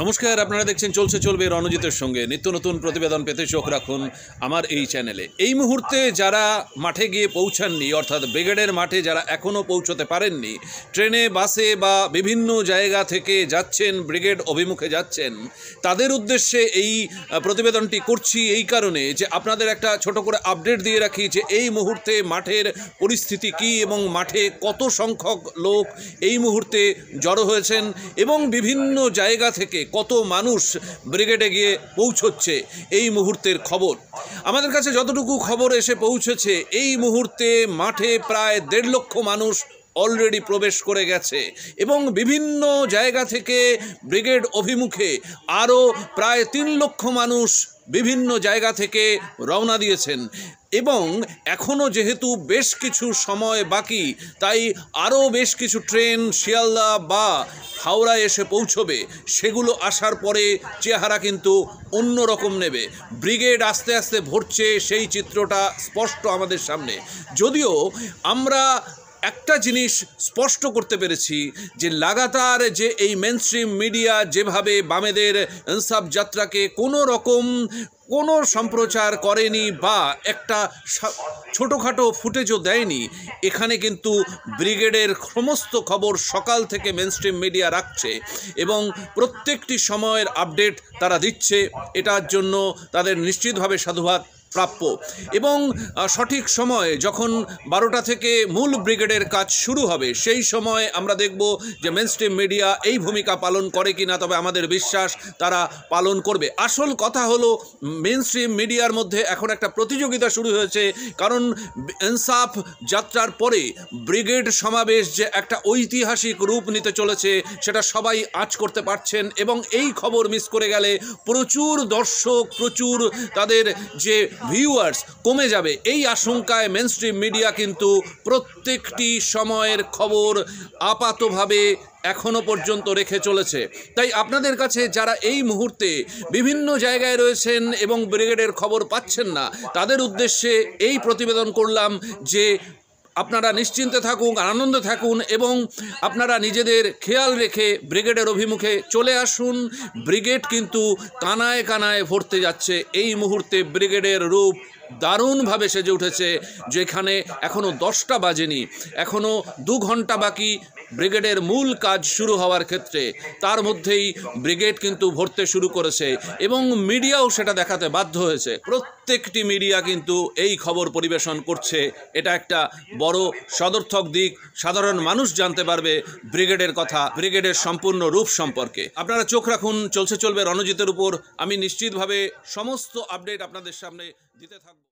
নমস্কার আপনারা দেখছেন চলছে চলবে রণজিতের সঙ্গে নিত্য নতুন প্রতিবেদন পেতে চোখ রাখুন আমার এই চ্যানেলে এই মুহূর্তে যারা মাঠে গিয়ে পৌঁছাননি অর্থাৎ ব্রিগেডের মাঠে যারা এখনও পৌঁছতে পারেননি ট্রেনে বাসে বা বিভিন্ন জায়গা থেকে যাচ্ছেন ব্রিগেড অভিমুখে যাচ্ছেন তাদের উদ্দেশ্যে এই প্রতিবেদনটি করছি এই কারণে যে আপনাদের একটা ছোট করে আপডেট দিয়ে রাখি যে এই মুহূর্তে মাঠের পরিস্থিতি কি এবং মাঠে কত সংখ্যক লোক এই মুহূর্তে জড়ো হয়েছেন এবং বিভিন্ন জায়গা থেকে কত মানুষ ব্রিগেডে গিয়ে পৌঁছচ্ছে এই মুহূর্তের খবর আমাদের কাছে যতটুকু খবর এসে পৌঁছেছে এই মুহূর্তে মাঠে প্রায় দেড় লক্ষ মানুষ অলরেডি প্রবেশ করে গেছে এবং বিভিন্ন জায়গা থেকে ব্রিগেড অভিমুখে আরও প্রায় তিন লক্ষ মানুষ বিভিন্ন জায়গা থেকে রওনা দিয়েছেন এবং এখনও যেহেতু বেশ কিছু সময় বাকি তাই আরও বেশ কিছু ট্রেন শিয়ালদা বা হাওড়ায় এসে পৌঁছবে সেগুলো আসার পরে চেহারা কিন্তু অন্য রকম নেবে ব্রিগেড আস্তে আস্তে ভরছে সেই চিত্রটা স্পষ্ট আমাদের সামনে যদিও আমরা একটা জিনিস স্পষ্ট করতে পেরেছি যে লাগাতার যে এই মেন মিডিয়া যেভাবে বামেদের ইনসাফ যাত্রাকে কোনো রকম কোনো সম্প্রচার করেনি বা একটা ছোটোখাটো ফুটেজও দেয়নি এখানে কিন্তু ব্রিগেডের সমস্ত খবর সকাল থেকে মেনস্ট্রিম মিডিয়া রাখছে এবং প্রত্যেকটি সময়ের আপডেট তারা দিচ্ছে এটার জন্য তাদের নিশ্চিতভাবে সাধুবাদ প্রাপ্য এবং সঠিক সময়ে যখন বারোটা থেকে মূল ব্রিগেডের কাজ শুরু হবে সেই সময় আমরা দেখব যে মেনস্ট্রিম মিডিয়া এই ভূমিকা পালন করে কি না তবে আমাদের বিশ্বাস তারা পালন করবে আসল কথা হলো মেনস্ট্রিম মিডিয়ার মধ্যে এখন একটা প্রতিযোগিতা শুরু হয়েছে কারণ ইনসাফ যাত্রার পরে ব্রিগেড সমাবেশ যে একটা ঐতিহাসিক রূপ নিতে চলেছে সেটা সবাই আজ করতে পারছেন এবং এই খবর মিস করে গেলে প্রচুর দর্শক প্রচুর তাদের যে ভিউয়ার্স কমে যাবে এই আশঙ্কায় মেনস্ট্রিম মিডিয়া কিন্তু প্রত্যেকটি সময়ের খবর আপাতভাবে এখনও পর্যন্ত রেখে চলেছে তাই আপনাদের কাছে যারা এই মুহূর্তে বিভিন্ন জায়গায় রয়েছেন এবং ব্রিগেডের খবর পাচ্ছেন না তাদের উদ্দেশ্যে এই প্রতিবেদন করলাম যে আপনারা নিশ্চিন্তে থাকুন আনন্দে থাকুন এবং আপনারা নিজেদের খেয়াল রেখে ব্রিগেডের অভিমুখে চলে আসুন ব্রিগেড কিন্তু কানায় কানায় ভরতে যাচ্ছে এই মুহূর্তে ব্রিগেডের রূপ দারুণভাবে সেজে উঠেছে যেখানে এখনও দশটা বাজেনি এখনও দু ঘন্টা বাকি ব্রিগেডের মূল কাজ শুরু হওয়ার ক্ষেত্রে তার মধ্যেই ব্রিগেড কিন্তু ভরতে শুরু করেছে এবং মিডিয়াও সেটা দেখাতে বাধ্য হয়েছে প্রত্যেকটি মিডিয়া কিন্তু এই খবর পরিবেশন করছে এটা একটা বড় সদর্থক দিক সাধারণ মানুষ জানতে পারবে ব্রিগেডের কথা ব্রিগেডের সম্পূর্ণ রূপ সম্পর্কে আপনারা চোখ রাখুন চলছে চলবে রণজিতের উপর আমি নিশ্চিতভাবে সমস্ত আপডেট আপনাদের সামনে 你在他。